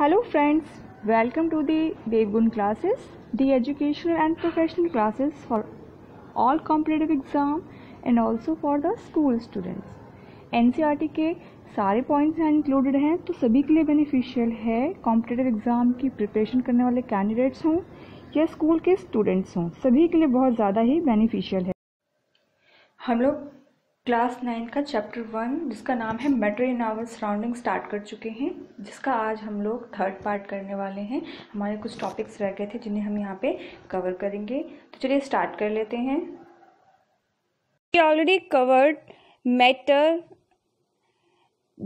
Hello friends welcome to the Devgun classes the educational and professional classes for all competitive exam and also for the school students NCERT के सारे points हैं included हैं तो सभी के लिए बेनिफिशियल है कॉम्पिटेटिव एग्जाम की प्रिपरेशन करने वाले कैंडिडेट्स हों या स्कूल के स्टूडेंट्स हों सभी के लिए बहुत ज़्यादा ही बेनिफिशियल है हम लोग क्लास नाइन का चैप्टर वन जिसका नाम है इन नावल सराउंडिंग स्टार्ट कर चुके हैं जिसका आज हम लोग थर्ड पार्ट करने वाले हैं हमारे कुछ टॉपिक्स रह गए थे जिन्हें हम यहाँ पे कवर करेंगे तो चलिए स्टार्ट कर लेते हैं already covered matter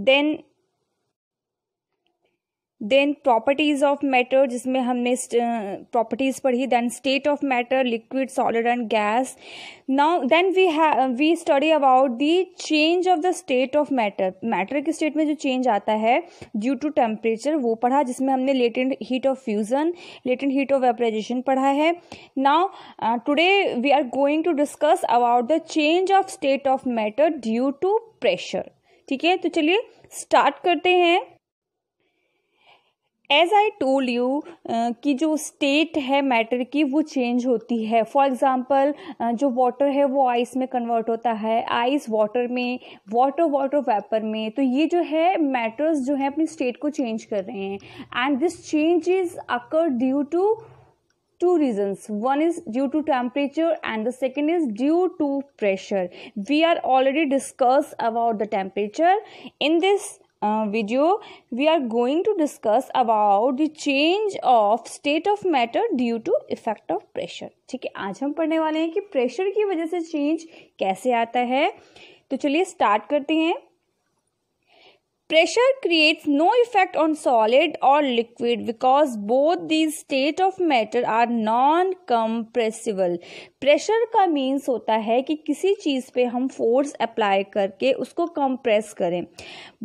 then then properties of matter जिसमें हमने प्रॉपर्टीज पढ़ी then state of matter liquid solid and gas now then we we study about the change of the state of matter matter के state में जो change आता है due to temperature वो पढ़ा जिसमें हमने latent heat of fusion latent heat of vaporization पढ़ा है now today we are going to discuss about the change of state of matter due to pressure ठीक है तो चलिए स्टार्ट करते हैं एज आई टोल यू कि जो स्टेट है मैटर की वो चेंज होती है फॉर एग्ज़ाम्पल uh, जो वाटर है वो आइस में कन्वर्ट होता है आइस वाटर में वाटर वाटर वेपर में तो ये जो है मैटर्स जो है अपनी स्टेट को चेंज कर रहे हैं and this change is occur due to two reasons one is due to temperature and the second is due to pressure we are already discuss about the temperature in this video we are going to discuss about the change of state of matter due to effect of pressure ठीक है आज हम पढ़ने वाले हैं कि pressure की वजह से change कैसे आता है तो चलिए start करते हैं Pressure creates no effect on solid or liquid because both these state of matter are non-compressible. Pressure का means होता है कि किसी चीज़ पे हम force apply करके उसको compress करें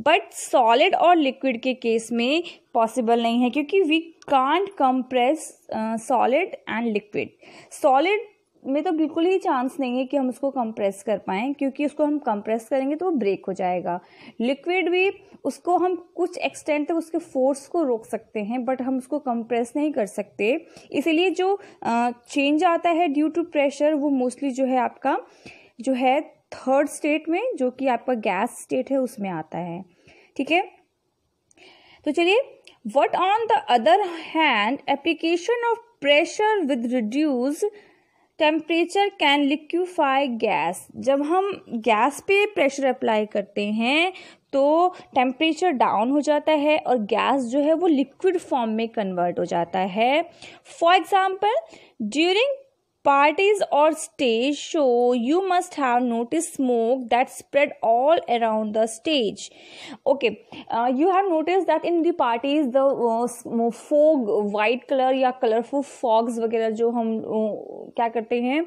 But solid और liquid के case में possible नहीं है क्योंकि we can't compress uh, solid and liquid. Solid में तो बिल्कुल ही चांस नहीं है कि हम उसको कंप्रेस कर पाएँ क्योंकि उसको हम कंप्रेस करेंगे तो वो ब्रेक हो जाएगा लिक्विड भी उसको हम कुछ एक्सटेंट तक उसके फोर्स को रोक सकते हैं बट हम उसको कंप्रेस नहीं कर सकते इसलिए जो चेंज आता है ड्यू टू प्रेशर वो मोस्टली जो है आपका जो है थर्ड स्टेट में जो कि आपका गैस स्टेट है उसमें आता है ठीक है तो चलिए what on the other hand application of pressure with reduce temperature can liquefy gas जब हम गैस पे प्रेशर अप्लाई करते हैं तो टेम्परेचर डाउन हो जाता है और गैस जो है वो लिक्विड फॉर्म में कन्वर्ट हो जाता है for example during parties or stage show you must have noticed smoke that spread all around the stage okay uh, you have noticed that in the parties the uh, fog white color या colorful fogs वगैरह जो हम uh, क्या करते हैं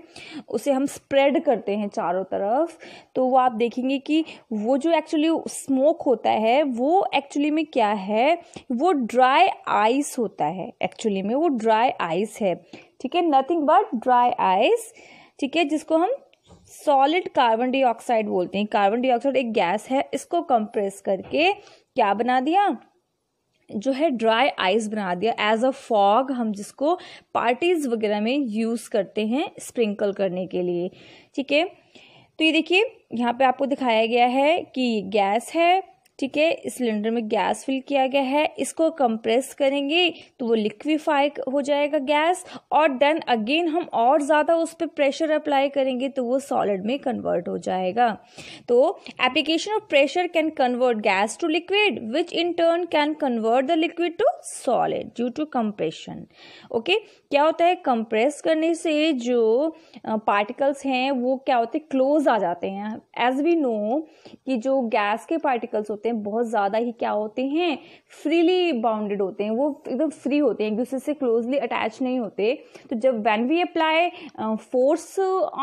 उसे हम spread करते हैं चारों तरफ तो वो आप देखेंगे कि वो जो एक्चुअली स्मोक होता है वो एक्चुअली में क्या है वो ड्राई आइस होता है एक्चुअली में वो ड्राई आइस है ठीक है नथिंग बट ड्राई आइस ठीक है जिसको हम सॉलिड कार्बन डाइऑक्साइड बोलते हैं कार्बन डाइऑक्साइड एक गैस है इसको कंप्रेस करके क्या बना दिया जो है ड्राई आइस बना दिया एज अ फॉग हम जिसको पार्टीज वगैरह में यूज़ करते हैं स्प्रिंकल करने के लिए ठीक है तो ये देखिए यहाँ पे आपको दिखाया गया है कि गैस है ठीक है इस सिलेंडर में गैस फिल किया गया है इसको कंप्रेस करेंगे तो वो लिक्विफाई हो जाएगा गैस और देन अगेन हम और ज़्यादा उस पर प्रेशर अप्लाई करेंगे तो वो सॉलिड में कन्वर्ट हो जाएगा तो application of pressure can convert gas to liquid which in turn can convert the liquid to solid due to compression okay क्या होता है कंप्रेस करने से जो पार्टिकल्स हैं वो क्या होते हैं क्लोज आ जाते हैं एज वी नो कि जो गैस के पार्टिकल्स होते हैं हैं बहुत ज़्यादा ही क्या होते हैं फ्रीली बाउंडेड होते हैं वो एकदम फ्री होते हैं एक दूसरे से क्लोजली अटैच नहीं होते तो जब when we apply force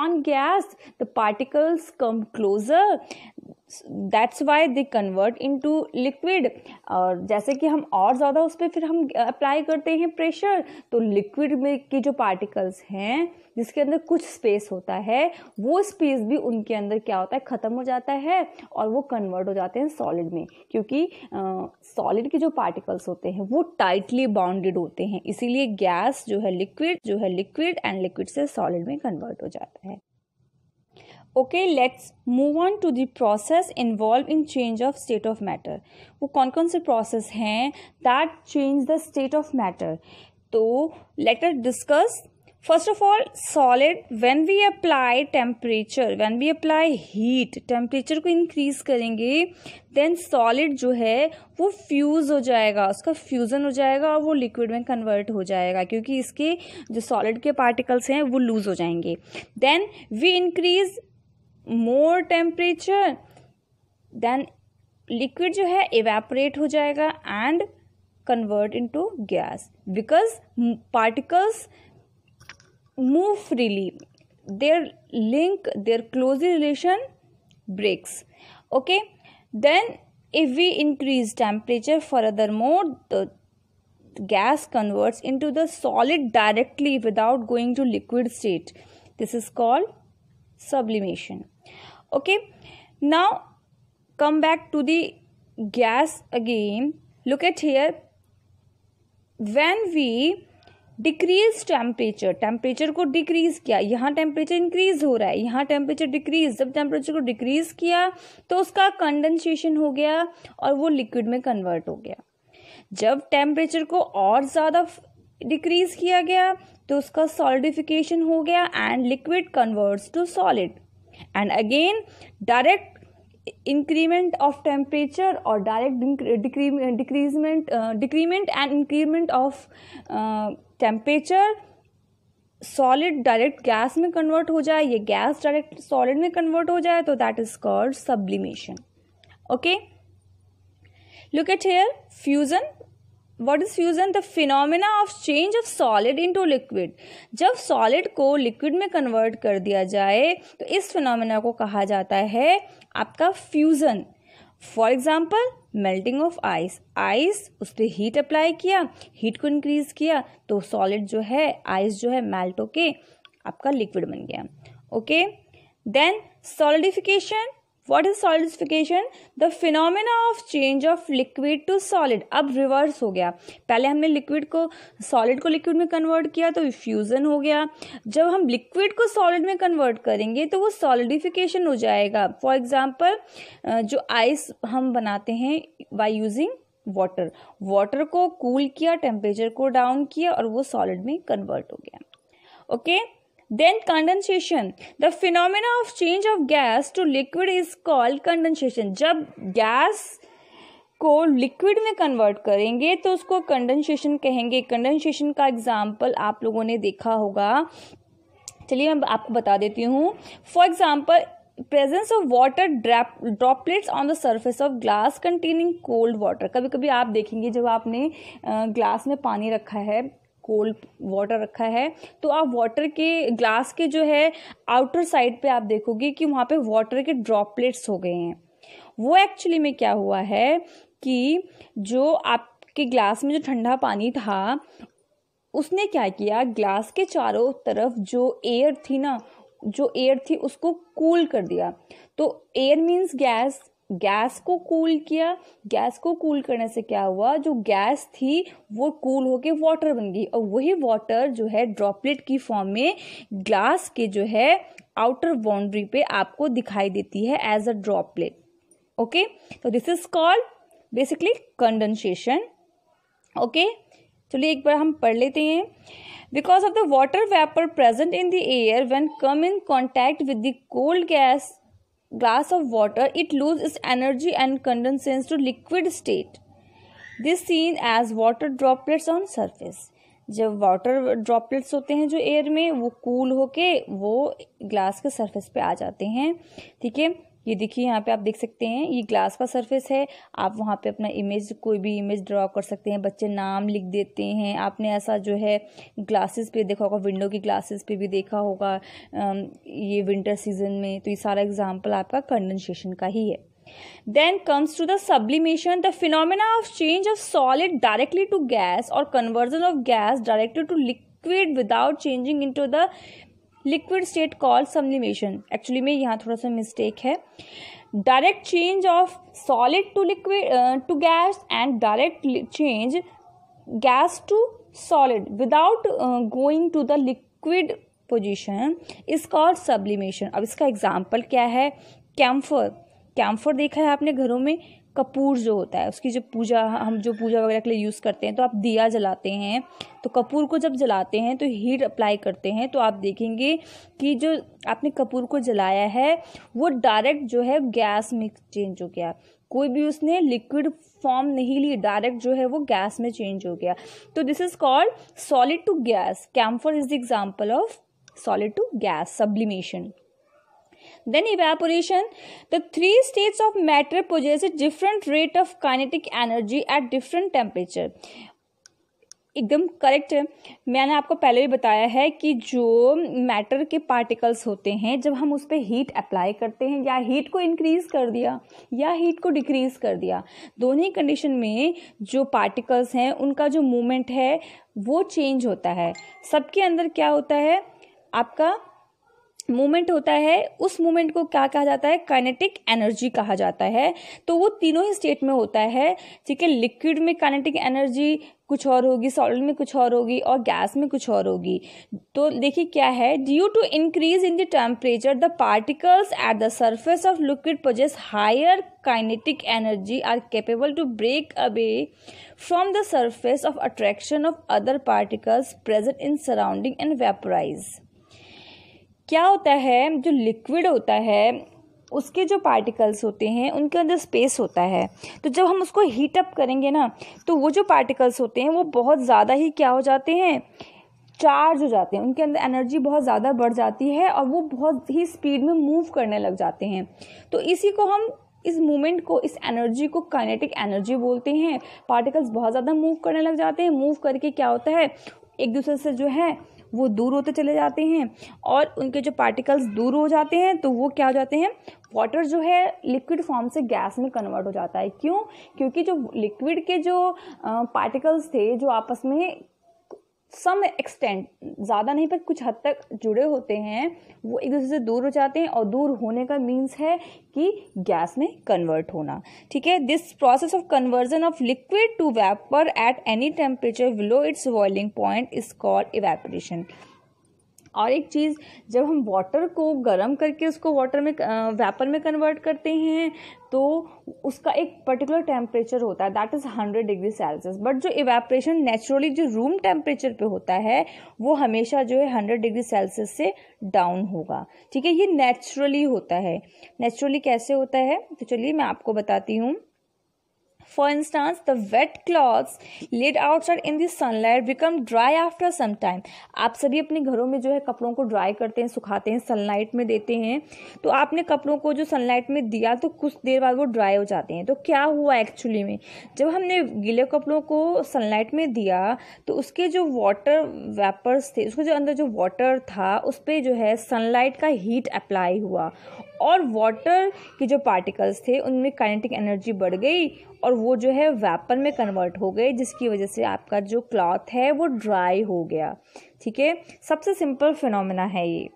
on gas the particles come closer that's why they convert into liquid और जैसे कि हम और ज़्यादा उस पर फिर हम अप्लाई करते हैं प्रेशर तो लिक्विड में के जो पार्टिकल्स हैं जिसके अंदर कुछ स्पेस होता है वो स्पेस भी उनके अंदर क्या होता है ख़त्म हो जाता है और वो कन्वर्ट हो जाते हैं सॉलिड में क्योंकि सॉलिड के जो पार्टिकल्स होते हैं वो टाइटली बाउंडेड होते हैं इसीलिए गैस जो है लिक्विड जो है लिक्विड एंड लिक्विड से सॉलिड में कन्वर्ट हो जाता है okay let's move on to the process involve in change of state of matter वो कौन कौन से प्रोसेस हैं that change the state of matter तो let later discuss first of all solid when we apply temperature when we apply heat temperature को increase करेंगे then solid जो है वो फ्यूज हो जाएगा उसका फ्यूजन हो जाएगा और वो लिक्विड में कन्वर्ट हो जाएगा क्योंकि इसके जो सॉलिड के पार्टिकल्स हैं वो लूज हो जाएंगे then we increase more temperature then liquid जो है इवेपोरेट हो जाएगा and convert into gas because particles move freely their link their close relation breaks okay then if we increase temperature further more the gas converts to the solid directly without going to liquid state this is called sublimation okay now come back to the gas again look at here when we decrease temperature temperature को decrease किया यहाँ temperature increase हो रहा है यहाँ temperature decrease जब temperature को decrease किया तो उसका कंडेंसेशन हो गया और वो लिक्विड में कन्वर्ट हो गया जब टेम्परेचर को और ज़्यादा डिक्रीज किया गया तो उसका सॉलिडिफिकेशन हो गया and liquid converts to solid and again direct increment of temperature और direct decreasement decrement and increment of temperature solid direct gas में कन्वर्ट हो जाए ये गैस डायरेक्ट सॉलिड में कन्वर्ट हो जाए तो that is called sublimation okay look at here fusion what is fusion the phenomena of change of solid into liquid जब solid को लिक्विड में कन्वर्ट कर दिया जाए तो इस फिनोमिना को कहा जाता है आपका fusion for example melting of ice ice उस पर हीट अप्लाई किया हीट को इंक्रीज किया तो सॉलिड जो है आइस जो है मेल्ट होके आपका लिक्विड बन गया okay then solidification what is solidification the phenomena of change of liquid to solid अब रिवर्स हो गया पहले हमने लिक्विड को सॉलिड को लिक्विड में कन्वर्ट किया तो फ्यूज़न हो गया जब हम लिक्विड को सॉलिड में कन्वर्ट करेंगे तो वो सॉलिडिफिकेशन हो जाएगा फॉर एग्जाम्पल जो आइस हम बनाते हैं बाई यूजिंग वाटर वाटर को कूल cool किया टेम्परेचर को डाउन किया और वो सॉलिड में कन्वर्ट हो गया okay okay? Then condensation. The phenomena of change of gas to liquid is called condensation. जब gas को लिक्विड में कन्वर्ट करेंगे तो उसको कंडेंसेशन कहेंगे कंडेंसेशन का एग्जाम्पल आप लोगों ने देखा होगा चलिए मैं आपको बता देती हूँ for example presence of water droplets on the surface of glass containing cold water कभी कभी आप देखेंगे जब आपने ग्लास में पानी रखा है कोल्ड वाटर रखा है तो आप वाटर के ग्लास के जो है आउटर साइड पे आप देखोगे कि वहाँ पे वाटर के ड्रॉपलेट्स हो गए हैं वो एक्चुअली में क्या हुआ है कि जो आपके ग्लास में जो ठंडा पानी था उसने क्या किया ग्लास के चारों तरफ जो एयर थी ना जो एयर थी उसको कूल कर दिया तो एयर मीन्स गैस गैस को कूल किया गैस को कूल करने से क्या हुआ जो गैस थी वो कूल होके वाटर बन गई और वही वाटर जो है ड्रॉपलेट की फॉर्म में ग्लास के जो है आउटर बाउंड्री पे आपको दिखाई देती है एज अ ड्रॉपलेट ओके तो this is called basically condensation okay चलिए एक बार हम पढ़ लेते हैं because of the water vapour present in the air when come in contact with the cold gas glass of water, it loses its energy and condenses to liquid state. this seen as water droplets on surface जब water droplets होते हैं जो air में वो cool होके वो glass के surface पे आ जाते हैं ठीक है ये देखिए यहाँ पे आप देख सकते हैं ये ग्लास का सरफेस है आप वहाँ पे अपना इमेज कोई भी इमेज ड्रॉ कर सकते हैं बच्चे नाम लिख देते हैं आपने ऐसा जो है ग्लासेस पे देखा होगा विंडो की ग्लासेस पे भी देखा होगा ये विंटर सीजन में तो ये सारा एग्जाम्पल आपका कंडेंसेशन का ही है then comes to the sublimation the phenomena of change of solid directly to gas और conversion of gas directly to liquid without changing into the liquid state call sublimation actually में यहाँ थोड़ा सा mistake है direct change of solid to liquid to gas and direct change gas to solid without going to the liquid position is called sublimation अब इसका example क्या है camphor camphor देखा है आपने घरों में कपूर जो होता है उसकी जो पूजा हम जो पूजा वगैरह के लिए यूज़ करते हैं तो आप दिया जलाते हैं तो कपूर को जब जलाते हैं तो हीट अप्लाई करते हैं तो आप देखेंगे कि जो आपने कपूर को जलाया है वो डायरेक्ट जो है गैस में चेंज हो गया कोई भी उसने लिक्विड फॉर्म नहीं ली डायरेक्ट जो है वो गैस में चेंज हो गया तो this is called solid to gas camphor is the example of solid to gas sublimation then evaporation the three states of matter possess a different rate of kinetic energy at different temperature एकदम correct है मैंने आपको पहले भी बताया है कि जो मैटर के पार्टिकल्स होते हैं जब हम उस पर हीट अप्लाई करते हैं या हीट को इंक्रीज़ कर दिया या हीट को डिक्रीज़ कर दिया दोनों ही कंडीशन में जो पार्टिकल्स हैं उनका जो मूवमेंट है वो चेंज होता है सबके अंदर क्या होता है आपका मोमेंट होता है उस मोमेंट को क्या कहा जाता है काइनेटिक एनर्जी कहा जाता है तो वो तीनों ही स्टेट में होता है ठीक है लिक्विड में काइनेटिक एनर्जी कुछ और होगी सॉलिड में कुछ और होगी और गैस में कुछ और होगी तो देखिए क्या है due to increase in the temperature the particles at the surface of liquid possess higher kinetic energy are capable to break away from the surface of attraction of other particles present in surrounding and vaporize क्या होता है जो liquid होता है उसके जो particles होते हैं उनके अंदर स्पेस होता है तो जब हम उसको हीट अप करेंगे ना तो वो जो पार्टिकल्स होते हैं वो बहुत ज़्यादा ही क्या हो जाते हैं चार्ज हो जाते हैं उनके अंदर एनर्जी बहुत ज़्यादा बढ़ जाती है और वो बहुत ही स्पीड में मूव करने लग जाते हैं तो इसी को हम इस मूवमेंट को इस एनर्जी को काइनेटिक एनर्जी बोलते हैं पार्टिकल्स बहुत ज़्यादा मूव करने लग जाते हैं मूव करके क्या होता है एक दूसरे से जो है वो दूर होते चले जाते हैं और उनके जो पार्टिकल्स दूर हो जाते हैं तो वो क्या हो जाते हैं वाटर जो है लिक्विड फॉर्म से गैस में कन्वर्ट हो जाता है क्यों क्योंकि जो लिक्विड के जो पार्टिकल्स थे जो आपस में सम एक्सटेंट ज़्यादा नहीं पर कुछ हद तक जुड़े होते हैं वो एक दूसरे से दूर हो जाते हैं और दूर होने का मीन्स है कि गैस में कन्वर्ट होना ठीक है this process of conversion of liquid to vapour at any temperature below its boiling point is called evaporation और एक चीज़ जब हम वाटर को गर्म करके उसको वाटर में वेपर में कन्वर्ट करते हैं तो उसका एक पर्टिकुलर टेम्परेचर होता है that is hundred degree Celsius but जो इवेपरेशन नेचुरली जो रूम टेम्परेचर पे होता है वो हमेशा जो है हंड्रेड डिग्री सेल्सियस से डाउन होगा ठीक है ये नेचुरली होता है नेचुरली कैसे होता है तो चलिए मैं आपको बताती हूँ For instance, the wet cloths laid outside in the sunlight become dry after some time. आप सभी अपने घरों में जो है कपड़ों को ड्राई करते हैं सुखाते हैं सनलाइट में देते हैं तो आपने कपड़ों को जो सनलाइट में दिया तो कुछ देर बाद वो ड्राई हो जाते हैं तो क्या हुआ एक्चुअली में जब हमने गीले कपड़ों को सनलाइट में दिया तो उसके जो वाटर वेपर्स थे उसके जो अंदर जो वाटर था उस पर जो है सनलाइट का हीट अप्लाई हुआ और वाटर के जो पार्टिकल्स थे उनमें काइनेटिक एनर्जी बढ़ गई और वो जो है वेपन में कन्वर्ट हो गए जिसकी वजह से आपका जो क्लॉथ है वो ड्राई हो गया ठीक है सबसे सिंपल फिनोमिना है ये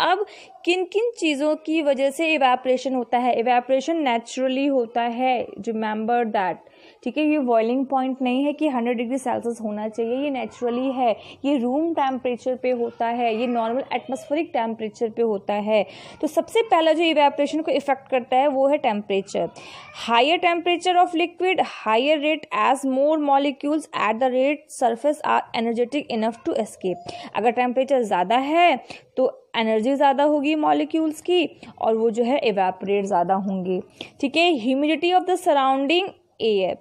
अब किन किन चीज़ों की वजह से इवेपरेशन होता है इवेपरेशन नेचुरली होता है रिमेंबर दैट ठीक है ये बॉइलिंग पॉइंट नहीं है कि 100 डिग्री सेल्सियस होना चाहिए ये नेचुरली है ये रूम टेम्परेचर पे होता है ये नॉर्मल एटमॉस्फेरिक टेम्परेचर पे होता है तो सबसे पहला जो इवेपरेशन को इफेक्ट करता है वो है temperature higher temperature of liquid higher rate as more molecules at the rate surface are energetic enough to escape अगर टेम्परेचर ज़्यादा है तो एनर्जी ज़्यादा होगी मॉलिक्यूल्स की और वो जो है एवेपरेट ज़्यादा होंगे ठीक है humidity of the surrounding air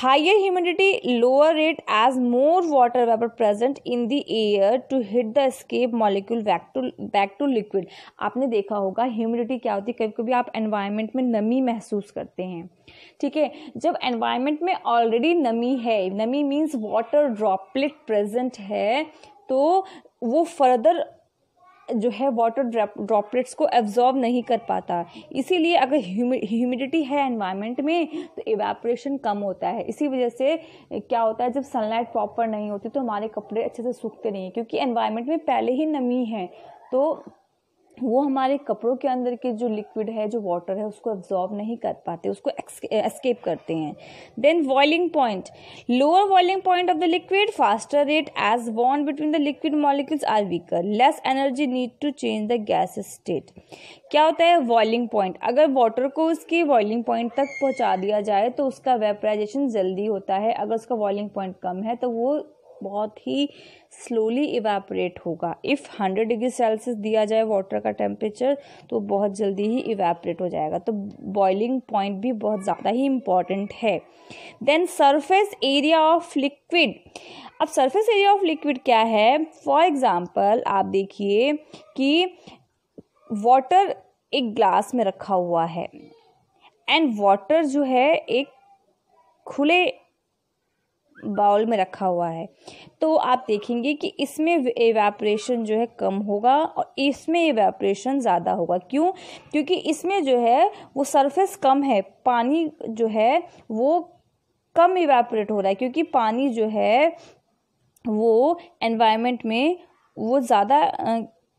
higher humidity lower rate as more water vapour present in the air to hit the escape molecule back to back to liquid आपने देखा होगा ह्यूमिडिटी क्या होती है कभी कभी आप एनवायरमेंट में नमी महसूस करते हैं ठीक है जब एनवायरमेंट में ऑलरेडी नमी है नमी मीन्स वाटर ड्रॉपलेट प्रेजेंट है तो वो फर्दर जो है वाटर ड्रॉपलेट्स को एब्जॉर्ब नहीं कर पाता इसीलिए अगर ह्यूमिडिटी है एनवायरनमेंट में तो इवेपोरेशन कम होता है इसी वजह से क्या होता है जब सनलाइट प्रॉपर नहीं होती तो हमारे कपड़े अच्छे से सूखते नहीं हैं क्योंकि एनवायरनमेंट में पहले ही नमी है तो वो हमारे कपड़ों के अंदर के जो लिक्विड है जो वाटर है उसको एब्जॉर्ब नहीं कर पाते उसको एस्केप करते हैं then boiling point lower boiling point of the liquid faster rate as bond between the liquid molecules are weaker less energy need to change the gas state क्या होता है बॉइलिंग पॉइंट अगर वाटर को उसके boiling point तक पहुंचा दिया जाए तो उसका वेपराइजेशन जल्दी होता है अगर उसका बॉइलिंग पॉइंट कम है तो वो बहुत ही स्लोली इवेपोरेट होगा इफ़ हंड्रेड डिग्री सेल्सियस दिया जाए वाटर का टेम्परेचर तो बहुत जल्दी ही इवेपोरेट हो जाएगा तो बॉइलिंग पॉइंट भी बहुत ज़्यादा ही इम्पॉर्टेंट है then surface area of liquid अब सरफेस एरिया ऑफ लिक्विड क्या है फॉर एग्ज़ाम्पल आप देखिए कि वाटर एक ग्लास में रखा हुआ है एंड वाटर जो है एक खुले बाउल में रखा हुआ है तो आप देखेंगे कि इसमें एवेपरेशन जो है कम होगा और इसमें एवेपरेशन ज़्यादा होगा क्यों क्योंकि इसमें जो है वो सरफेस कम है पानी जो है वो कम इवेपरेट हो रहा है क्योंकि पानी जो है वो एनवायरनमेंट में वो ज़्यादा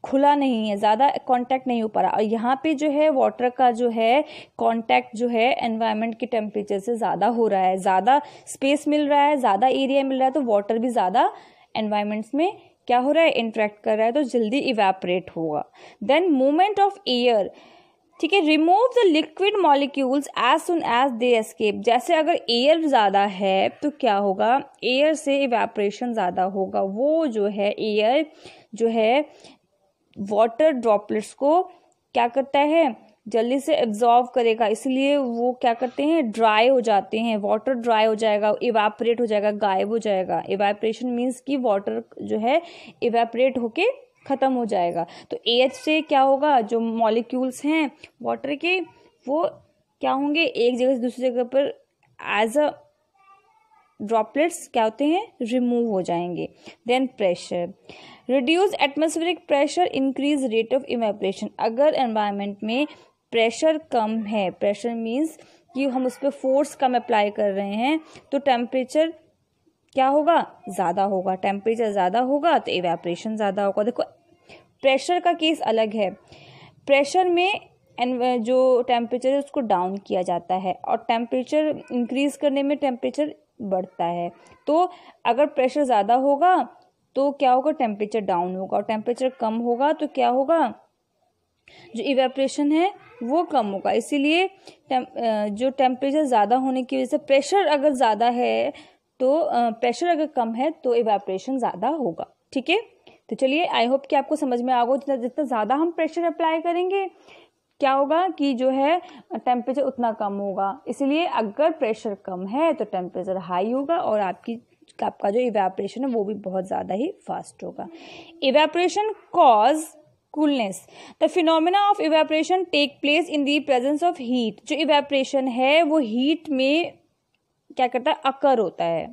खुला नहीं है ज़्यादा कांटेक्ट नहीं हो पा रहा और यहाँ पे जो है वाटर का जो है कांटेक्ट जो है एनवायरनमेंट के टेम्परेचर से ज़्यादा हो रहा है ज़्यादा स्पेस मिल रहा है ज़्यादा एरिया मिल रहा है तो वाटर भी ज़्यादा एनवायरनमेंट्स में क्या हो रहा है इंट्रैक्ट कर रहा है तो जल्दी इवेपरेट होगा देन मूवमेंट ऑफ एयर ठीक है remove the liquid molecules as soon as they escape जैसे अगर एयर ज़्यादा है तो क्या होगा एयर से इवेपरेशन ज़्यादा होगा वो जो है एयर जो है वाटर ड्रॉपलेट्स को क्या करता है जल्दी से एब्जॉर्व करेगा इसलिए वो क्या करते हैं ड्राई हो जाते हैं वाटर ड्राई हो जाएगा इवेपरेट हो जाएगा गायब हो जाएगा इवेपरेशन मीन्स कि वाटर जो है इवेपरेट होके ख़त्म हो जाएगा तो एच से क्या होगा जो मॉलिक्यूल्स हैं वाटर के वो क्या होंगे एक जगह से दूसरी जगह पर एज अ ड्रॉपलेट्स क्या होते हैं रिमूव हो जाएंगे then pressure reduce atmospheric pressure increase rate of evaporation अगर एनवायरमेंट में प्रेशर कम है प्रेशर मीन्स कि हम उस पर फोर्स कम अप्लाई कर रहे हैं तो टेम्परेचर क्या होगा ज़्यादा होगा टेम्परेचर ज़्यादा होगा तो एवेपरेशन ज़्यादा होगा देखो प्रेशर का केस अलग है प्रेशर में जो टेम्परेचर है उसको डाउन किया जाता है और टेम्परेचर इंक्रीज करने में टेम्परेचर बढ़ता है तो अगर प्रेशर ज़्यादा होगा तो क्या होगा टेम्परेचर डाउन होगा और टेम्परेचर कम होगा तो क्या होगा जो इवेपरेशन है वो कम होगा इसीलिए टेम, जो टेम्परेचर ज़्यादा होने की वजह से प्रेशर अगर ज़्यादा है तो प्रेशर अगर कम है तो इवेपरेशन ज़्यादा होगा ठीक है तो चलिए आई होप कि आपको समझ में आ गया जितना जितना ज़्यादा हम प्रेशर अप्लाई करेंगे क्या होगा कि जो है टेम्परेचर उतना कम होगा इसलिए अगर प्रेशर कम है तो टेम्परेचर हाई होगा और आपकी आपका जो इवेपरेशन है वो भी बहुत ज़्यादा ही फास्ट होगा evaporation cause coolness the phenomena of evaporation take place in the presence of heat जो इवेपरेशन है वो हीट में क्या करता है अकर होता है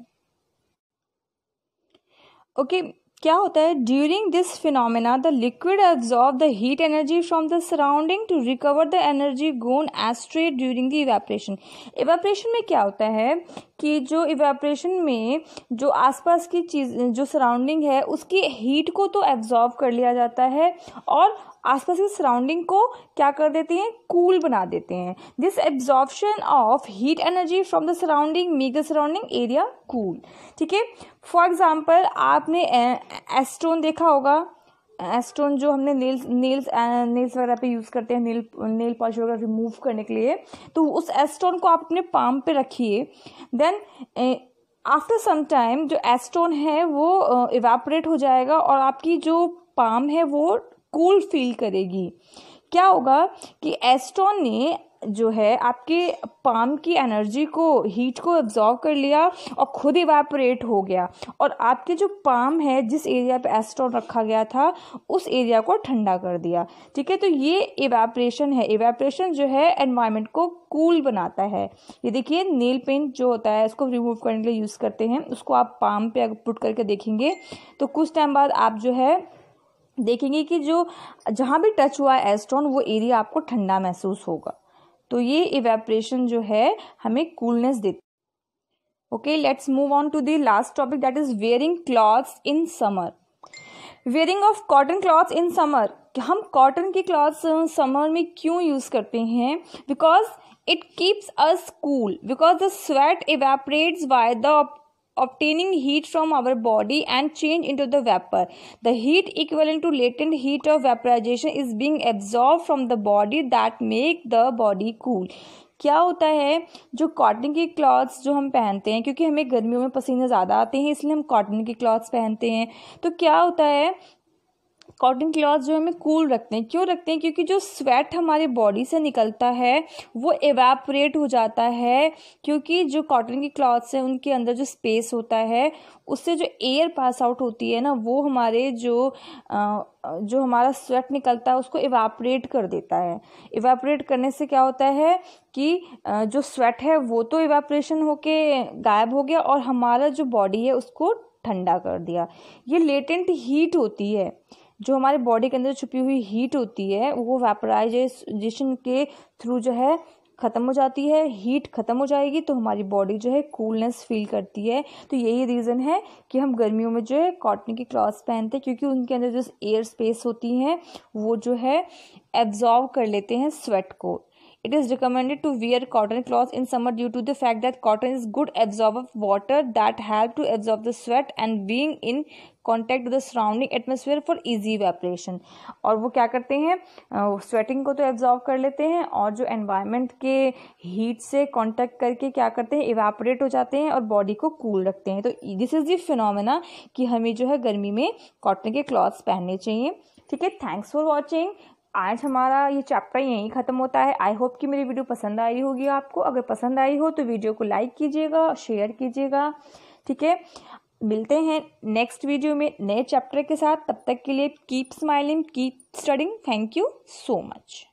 ओके okay, क्या होता है during this phenomena the liquid absorb the heat energy from the surrounding to recover the energy gone astray during the evaporation evaporation में क्या होता है कि जो इवेपरेशन में जो आसपास की चीज़ जो सराउंडिंग है उसकी हीट को तो एब्जॉर्व कर लिया जाता है और आसपास की सराउंडिंग को क्या कर देते हैं कूल cool बना देते हैं this absorption of heat energy from the surrounding make the surrounding area cool ठीक है फॉर एग्जाम्पल आपने एस्ट्रोन देखा होगा एस्टोन जो हमने नेल्स नेल्स नेल्स वगैरह पे यूज़ करते हैं नेल नेल पॉलिश वगैरह रिमूव करने के लिए तो उस एस्टोन को आप अपने पाम पे रखिए देन आफ्टर सम टाइम जो एस्टोन है वो इवेपोरेट uh, हो जाएगा और आपकी जो पाम है वो कूल cool फील करेगी क्या होगा कि एस्टोन ने जो है आपके पाम की एनर्जी को हीट को एब्जॉर्व कर लिया और खुद इवेपोरेट हो गया और आपके जो पाम है जिस एरिया पे एस्ट्रॉन रखा गया था उस एरिया को ठंडा कर दिया ठीक है तो ये इवेपरेशन है इवेपरेशन जो है एनवायरमेंट को कूल cool बनाता है ये देखिए नेल पेंट जो होता है इसको रिमूव करने के लिए यूज़ करते हैं उसको आप पाम पे अगर पुट करके देखेंगे तो कुछ टाइम बाद आप जो है देखेंगे कि जो जहाँ भी टच हुआ है एस्ट्रॉन वो एरिया आपको ठंडा महसूस होगा तो ये इवेपरेशन जो है हमें कूलनेस देती okay let's move on to the last topic that is wearing clothes in summer wearing of cotton clothes in summer हम कॉटन की क्लॉथ्स समर में क्यों यूज़ करते हैं because it keeps us cool because the sweat evaporates by the obtaining heat from our body and change into the vapor. The heat equivalent to latent heat of vaporization is being absorbed from the body that make the body cool. क्या होता है जो cotton की clothes जो हम पहनते हैं क्योंकि हमें गर्मियों में पसीने ज़्यादा आते हैं इसलिए हम कॉटन की क्लॉथ्स पहनते हैं तो क्या होता है कॉटन क्लॉथ जो हमें कूल रखते हैं क्यों रखते हैं क्योंकि जो स्वेट हमारे बॉडी से निकलता है वो एवेपरेट हो जाता है क्योंकि जो कॉटन की क्लॉथ्स हैं उनके अंदर जो स्पेस होता है उससे जो एयर पास आउट होती है ना वो हमारे जो आ, जो हमारा स्वेट निकलता है उसको इवापरेट कर देता है इवापरेट करने से क्या होता है कि जो स्वेट है वो तो इवापरेशन होके गायब हो गया और हमारा जो बॉडी है उसको ठंडा कर दिया ये लेटेंट हीट होती है जो हमारे बॉडी के अंदर छुपी हुई हीट होती है वो वेपराइजेशन के थ्रू जो है ख़त्म हो जाती है हीट ख़त्म हो जाएगी तो हमारी बॉडी जो है कूलनेस फील करती है तो यही रीज़न है कि हम गर्मियों में जो है कॉटन की क्लॉथ्स पहनते हैं क्योंकि उनके अंदर जो एयर स्पेस होती हैं वो जो है एब्जॉर्व कर लेते हैं स्वेट को it is recommended to wear cotton cloth in summer due to the fact that cotton is good absorb of water that help to absorb the sweat and being in contact with the surrounding atmosphere for easy evaporation और वो क्या करते हैं sweating uh, को तो absorb कर लेते हैं और जो एनवायरमेंट के हीट से कॉन्टैक्ट करके क्या करते हैं इवेपरेट हो जाते हैं और बॉडी को कूल cool रखते हैं तो दिस इज़ दी फिनोमिना कि हमें जो है गर्मी में कॉटन के क्लॉथ्स पहनने चाहिए ठीक है थैंक्स फॉर वॉचिंग आज हमारा ये चैप्टर यहीं ख़त्म होता है आई होप कि मेरी वीडियो पसंद आई होगी आपको अगर पसंद आई हो तो वीडियो को लाइक कीजिएगा शेयर कीजिएगा ठीक है मिलते हैं नेक्स्ट वीडियो में नए चैप्टर के साथ तब तक के लिए keep smiling keep studying thank you so much